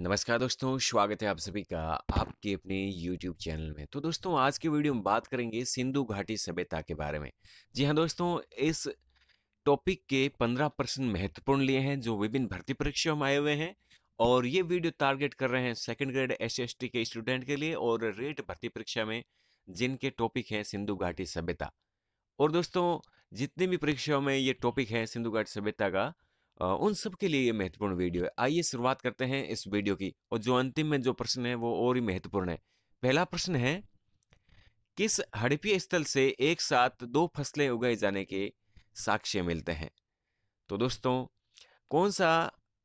नमस्कार दोस्तों स्वागत है आप सभी का आपके अपने YouTube चैनल में तो दोस्तों आज की वीडियो में बात करेंगे सिंधु घाटी सभ्यता के बारे में जी हाँ दोस्तों इस टॉपिक के 15 परसेंट महत्वपूर्ण लिए हैं जो विभिन्न भर्ती परीक्षाओं में आए हुए हैं और ये वीडियो टारगेट कर रहे हैं सेकंड ग्रेड एस एस के स्टूडेंट के लिए और रेट भर्ती परीक्षा में जिनके टॉपिक हैं सिंधु घाटी सभ्यता और दोस्तों जितने भी परीक्षाओं में ये टॉपिक है सिंधु घाटी सभ्यता का उन सब के लिए ये महत्वपूर्ण वीडियो है आइए शुरुआत करते हैं इस वीडियो की और जो अंतिम में जो प्रश्न है वो और ही महत्वपूर्ण है पहला प्रश्न है किस हड़पीय स्थल से एक साथ दो फसलें उगाए जाने के साक्ष्य मिलते हैं तो दोस्तों कौन सा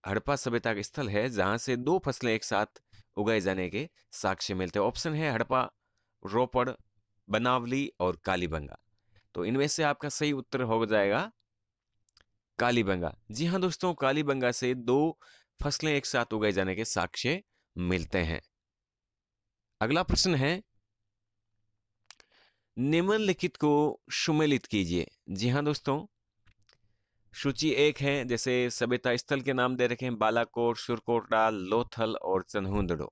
हड़प्पा सभ्यता का स्थल है जहां से दो फसलें एक साथ उगाए जाने के साक्ष्य मिलते हैं ऑप्शन है हड़प्पा रोपड़ बनावली और कालीबंगा तो इनमें से आपका सही उत्तर हो जाएगा कालीबंगा जी हाँ दोस्तों कालीबंगा से दो फसलें एक साथ उगाई जाने के साक्ष्य मिलते हैं अगला प्रश्न है निम्नलिखित को सुमेलित कीजिए जी हाँ दोस्तों सूची एक है जैसे सभ्यता स्थल के नाम दे रखे हैं बालाकोट सुरकोटा लोथल और चन्हुंदड़ो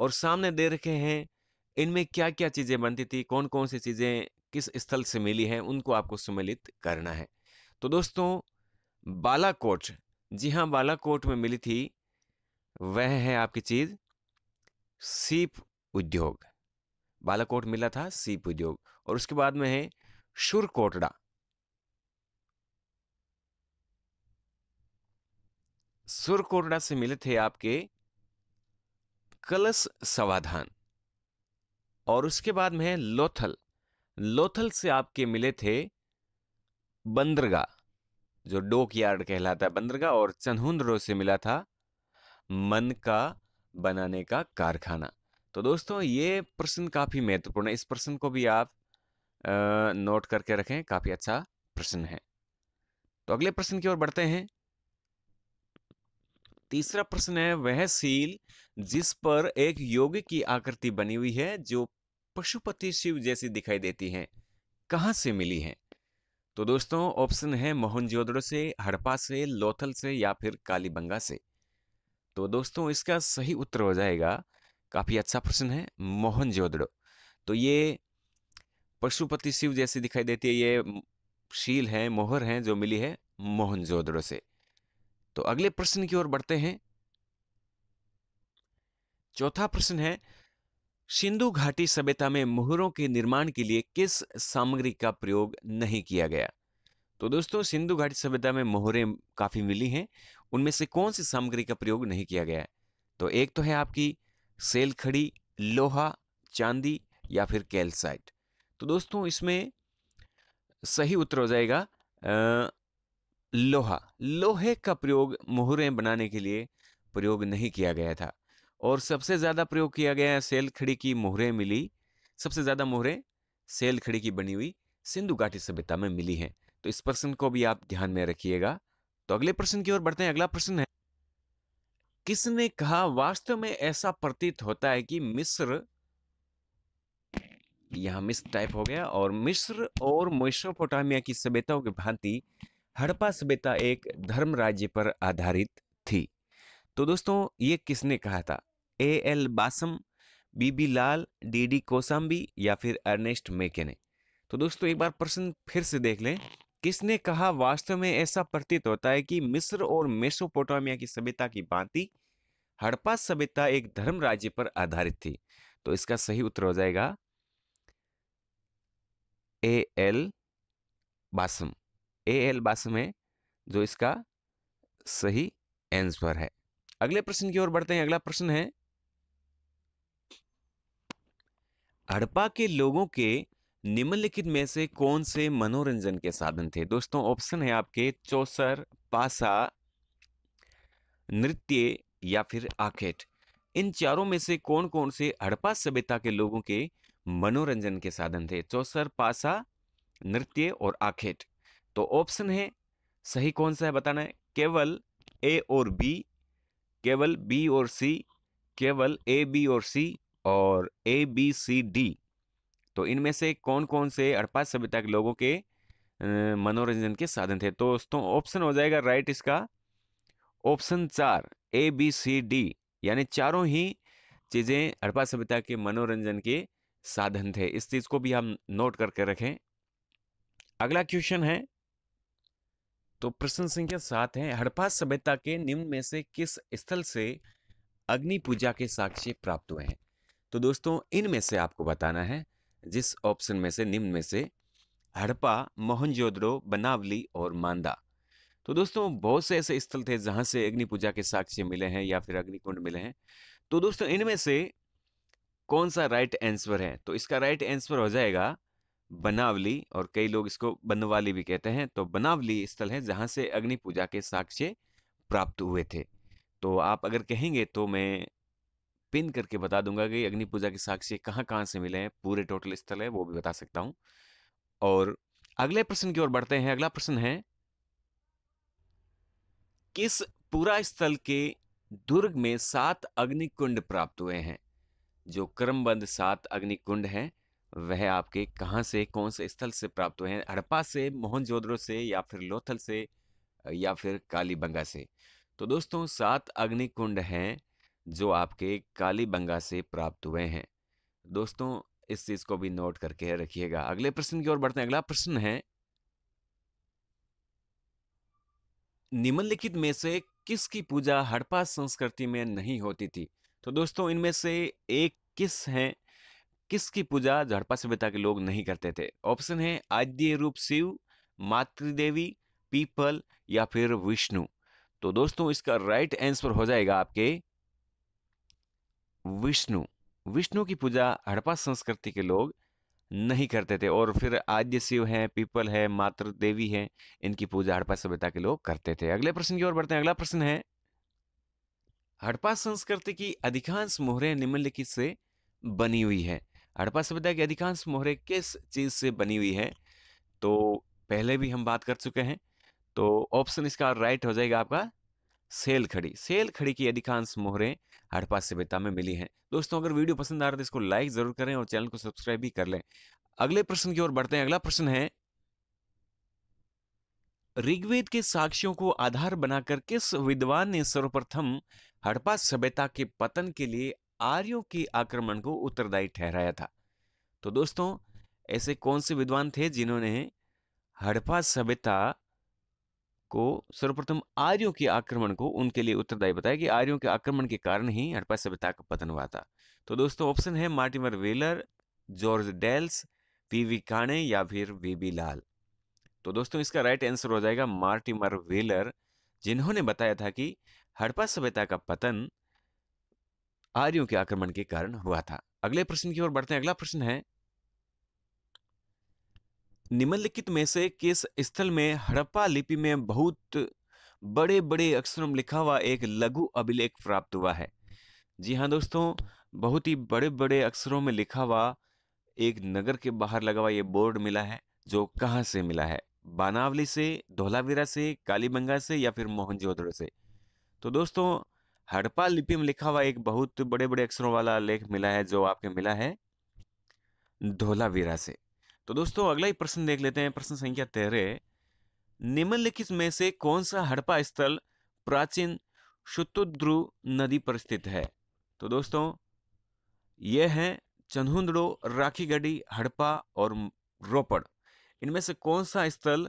और सामने दे रखे हैं इनमें क्या क्या चीज़ें बनती थी कौन कौन सी चीज़ें किस स्थल से मिली हैं उनको आपको सुमेलित करना है तो दोस्तों बालाकोट जी हाँ बालाकोट में मिली थी वह है आपकी चीज़ सीप उद्योग बालाकोट मिला था सीप उद्योग और उसके बाद में है शुरकोटड़ा सुरकोटड़ा से मिले थे आपके कलश समाधान और उसके बाद में है लोथल लोथल से आपके मिले थे बंदरगाह जो डोक यार्ड कहलाता है बंदरगाह और रोज से मिला था मन का बनाने का कारखाना तो दोस्तों ये प्रश्न काफ़ी महत्वपूर्ण है इस प्रश्न को भी आप नोट करके रखें काफ़ी अच्छा प्रश्न है तो अगले प्रश्न की ओर बढ़ते हैं तीसरा प्रश्न है वह सील जिस पर एक योग की आकृति बनी हुई है जो पशुपति शिव जैसी दिखाई देती है कहाँ से मिली है तो दोस्तों ऑप्शन है मोहनजोदड़ो से हड़पा से लोथल से या फिर कालीबंगा से तो दोस्तों इसका सही उत्तर हो जाएगा काफ़ी अच्छा प्रश्न है मोहनजोदड़ो तो ये पशुपति शिव जैसी दिखाई देती है ये शील है मोहर हैं जो मिली है मोहनजोदड़ो से तो अगले प्रश्न की ओर बढ़ते हैं चौथा प्रश्न है सिंधु घाटी सभ्यता में मुहरों के निर्माण के लिए किस सामग्री का प्रयोग नहीं किया गया तो दोस्तों सिंधु घाटी सभ्यता में मोहरें काफ़ी मिली हैं उनमें से कौन सी सामग्री का प्रयोग नहीं किया गया तो एक तो है आपकी सेल खड़ी लोहा चांदी या फिर कैल्साइट तो दोस्तों इसमें सही उत्तर हो जाएगा आ, लोहा लोहे का प्रयोग मोहरें बनाने के लिए प्रयोग नहीं किया गया था और सबसे ज़्यादा प्रयोग किया गया है सेल खड़ी की मोहरें मिली सबसे ज़्यादा मोहरें सेल खड़ी की बनी हुई सिंधु घाटी सभ्यता में मिली हैं तो इस प्रश्न को भी आप ध्यान में रखिएगा तो अगले प्रश्न की ओर बढ़ते हैं अगला प्रश्न है किसने कहा वास्तव में ऐसा प्रतीत होता है कि मिस्र यहां मिस्र टाइप हो गया और मिस्र और मोशोपोटामिया की सभ्यताओं की भांति हड़प्पा सभ्यता एक धर्म राज्य पर आधारित थी तो दोस्तों ये किसने कहा था A L Basham B B Lal D D Kosambi या फिर अर्नेस्ट मेके ने तो दोस्तों एक बार प्रश्न फिर से देख लें किसने कहा वास्तव में ऐसा प्रतीत होता है कि मिस्र और मेसोपोटामिया की सभ्यता की भांति हड़प्पा सभ्यता एक धर्म राज्य पर आधारित थी तो इसका सही उत्तर हो जाएगा ए एल बासम ए एल बासम है जो इसका सही आंसर है अगले प्रश्न की ओर बढ़ते हैं अगला प्रश्न है हड़प्पा के लोगों के निम्नलिखित में से कौन से मनोरंजन के साधन थे दोस्तों ऑप्शन है आपके चौसर पासा नृत्य या फिर आखेट इन चारों में से कौन कौन से हड़प्पा सभ्यता के लोगों के मनोरंजन के साधन थे चौसर पासा नृत्य और आखेट तो ऑप्शन है सही कौन सा है बताना है केवल ए और बी केवल बी और सी केवल ए बी और सी और ए बी सी डी तो इनमें से कौन कौन से अड़पा सभ्यता के लोगों के मनोरंजन के साधन थे तो दोस्तों ऑप्शन हो जाएगा राइट इसका ऑप्शन चार ए बी सी डी यानी चारों ही चीज़ें अड़पा सभ्यता के मनोरंजन के साधन थे इस चीज़ को भी हम नोट करके रखें अगला क्वेश्चन है तो प्रश्न संख्या सात है हड़प्पा सभ्यता के निम्न में से किस स्थल से अग्नि पूजा के साक्ष्य प्राप्त हुए हैं तो दोस्तों इनमें से आपको बताना है जिस ऑप्शन में से निम्न में से हड़प्पा मोहनजोदड़ो बनावली और मांदा तो दोस्तों बहुत से ऐसे स्थल थे जहां से अग्नि पूजा के साक्ष्य मिले हैं या फिर अग्निकुंड मिले हैं तो दोस्तों इनमें से कौन सा राइट आंसर है तो इसका राइट आंसर हो जाएगा बनावली और कई लोग इसको बनवाली भी कहते हैं तो बनावली स्थल है जहां से अग्नि पूजा के साक्ष्य प्राप्त हुए थे तो आप अगर कहेंगे तो मैं पिन करके बता दूंगा कि अग्नि पूजा के साक्ष्य कहाँ कहाँ से मिले हैं पूरे टोटल स्थल है वो भी बता सकता हूँ और अगले प्रश्न की ओर बढ़ते हैं अगला प्रश्न है किस पूरा स्थल के दुर्ग में सात अग्निकुंड प्राप्त हुए हैं जो क्रमबंद सात अग्निकुंड हैं वह आपके कहाँ से कौन से स्थल से प्राप्त हुए हैं हड़प्पा से मोहनजोदड़ो से या फिर लोथल से या फिर कालीबंगा से तो दोस्तों सात अग्निकुंड हैं जो आपके काली बंगा से प्राप्त हुए हैं दोस्तों इस चीज़ को भी नोट करके रखिएगा अगले प्रश्न की ओर बढ़ते हैं अगला प्रश्न है निम्नलिखित में से किसकी पूजा हड़प्पा संस्कृति में नहीं होती थी तो दोस्तों इनमें से एक किस है किसकी पूजा जो हड़प्पा सभ्यता के लोग नहीं करते थे ऑप्शन है आद्य रूप शिव मातृदेवी पीपल या फिर विष्णु तो दोस्तों इसका राइट आंसर हो जाएगा आपके विष्णु विष्णु की पूजा हड़प्पा संस्कृति के लोग नहीं करते थे और फिर आद्य शिव हैं पीपल है मातृ देवी है इनकी पूजा हड़प्पा सभ्यता के लोग करते थे अगले प्रश्न की ओर बढ़ते हैं अगला प्रश्न है हड़प्पा संस्कृति की अधिकांश मोहरे निम्नलिखित से बनी हुई है हड़प्पा सभ्यता की अधिकांश मोहरे किस चीज से बनी हुई है तो पहले भी हम बात कर चुके हैं तो ऑप्शन इसका राइट हो जाएगा आपका सेल खड़ी सेल खड़ी की अधिकांश मोहरें हड़पा सभ्यता में मिली हैं दोस्तों अगर वीडियो पसंद आ रहा है तो इसको लाइक जरूर करें और चैनल को सब्सक्राइब भी कर लें अगले प्रश्न की ओर बढ़ते हैं अगला प्रश्न है ऋग्वेद के साक्ष्यों को आधार बनाकर किस विद्वान ने सर्वप्रथम हड़पा सभ्यता के पतन के लिए आर्यों के आक्रमण को उत्तरदायी ठहराया था तो दोस्तों ऐसे कौन से विद्वान थे जिन्होंने हड़पा सभ्यता को सर्वप्रथम आर्यों के आक्रमण को उनके लिए उत्तरदायी बताया कि आर्यों के आक्रमण के कारण ही हड़प्पा सभ्यता का पतन हुआ था तो दोस्तों ऑप्शन है Mortimer Wheeler George Dales P Kane या फिर वी लाल तो दोस्तों इसका राइट आंसर हो जाएगा मार्टिमर वेलर जिन्होंने बताया था कि हड़प्पा सभ्यता का पतन आर्यों के आक्रमण के कारण हुआ था अगले प्रश्न की ओर बढ़ते हैं अगला प्रश्न है निम्नलिखित में से किस स्थल में हड़प्पा लिपि में बहुत बड़े बड़े अक्षरों में लिखा हुआ एक लघु अभिलेख प्राप्त हुआ है जी हाँ दोस्तों बहुत ही बड़े बड़े अक्षरों में लिखा हुआ एक नगर के बाहर लगा हुआ ये बोर्ड मिला है जो कहाँ से मिला है बानावली से धोलावीरा से कालीबंगा से या फिर मोहनजोदड़ो से तो दोस्तों हड़प्पा लिपि में लिखा हुआ एक बहुत बड़े बड़े अक्षरों वाला लेख मिला है जो आपके मिला है धोलावीरा से तो दोस्तों अगला ही प्रश्न देख लेते हैं प्रश्न संख्या तेरह निम्नलिखित में से कौन सा हड़प्पा स्थल प्राचीन शुतुद्रु नदी पर स्थित है तो दोस्तों यह है चन्हुंदड़ो राखीगढ़ी हड़प्पा और रोपड़ इनमें से कौन सा स्थल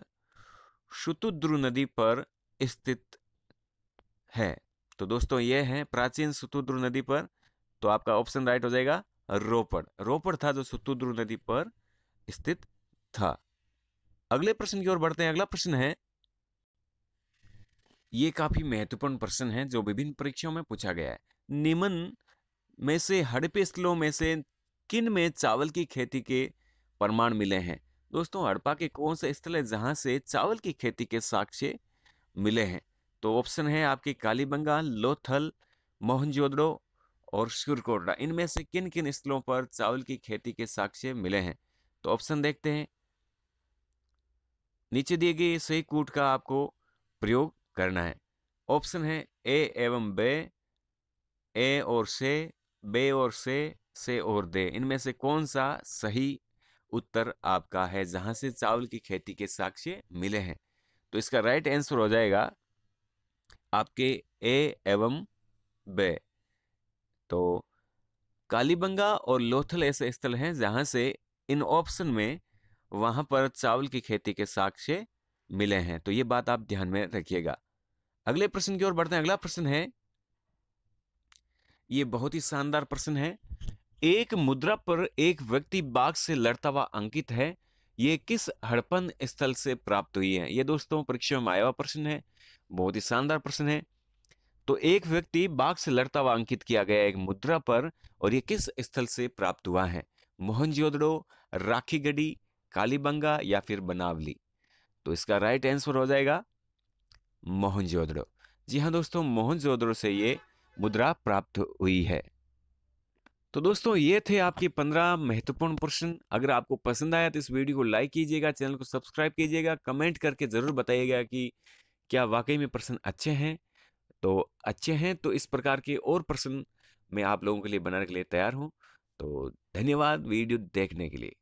शुतुद्रु नदी पर स्थित है तो दोस्तों यह है प्राचीन शुतुद्रु नदी पर तो आपका ऑप्शन राइट हो जाएगा रोपड़ रोपड़ था जो शुतुद्रु नदी पर स्थित था अगले प्रश्न की ओर बढ़ते हैं अगला प्रश्न है ये काफी महत्वपूर्ण प्रश्न है जो विभिन्न परीक्षाओं में पूछा गया है निमन में से हड़पे स्थलों में से किन में चावल की खेती के प्रमाण मिले हैं दोस्तों हड़प्पा के कौन से स्थल है जहां से चावल की खेती के साक्ष्य मिले हैं तो ऑप्शन है आपके कालीबंगा लोथल मोहनजोदड़ो और सुरकोटड़ा इनमें से किन किन स्थलों पर चावल की खेती के साक्ष्य मिले हैं तो ऑप्शन देखते हैं नीचे दिए गए सही कूट का आपको प्रयोग करना है ऑप्शन है ए एवं बे ए और से बे और से से और दे इनमें से कौन सा सही उत्तर आपका है जहां से चावल की खेती के साक्ष्य मिले हैं तो इसका राइट आंसर हो जाएगा आपके ए एवं बे तो कालीबंगा और लोथल ऐसे स्थल हैं जहां से इन ऑप्शन में वहां पर चावल की खेती के साक्ष्य मिले हैं तो ये बात आप ध्यान में रखिएगा अगले प्रश्न की ओर बढ़ते हैं अगला प्रश्न है ये बहुत ही शानदार प्रश्न है एक मुद्रा पर एक व्यक्ति बाघ से लड़ता हुआ अंकित है ये किस हड़पन स्थल से प्राप्त हुई है ये दोस्तों परीक्षा में आया हुआ प्रश्न है बहुत ही शानदार प्रश्न है तो एक व्यक्ति बाघ से लड़ता हुआ अंकित किया गया एक मुद्रा पर और ये किस स्थल से प्राप्त हुआ है मोहनजोदड़ो गढ़ी कालीबंगा या फिर बनावली तो इसका राइट आंसर हो जाएगा मोहनजोदड़ो जी हाँ दोस्तों मोहनजोदड़ो से ये मुद्रा प्राप्त हुई है तो दोस्तों ये थे आपके पंद्रह महत्वपूर्ण प्रश्न अगर आपको पसंद आया तो इस वीडियो को लाइक कीजिएगा चैनल को सब्सक्राइब कीजिएगा कमेंट करके ज़रूर बताइएगा कि क्या वाकई में प्रश्न अच्छे हैं तो अच्छे हैं तो इस प्रकार के और प्रश्न मैं आप लोगों के लिए बनाने के लिए तैयार हूँ तो धन्यवाद वीडियो देखने के लिए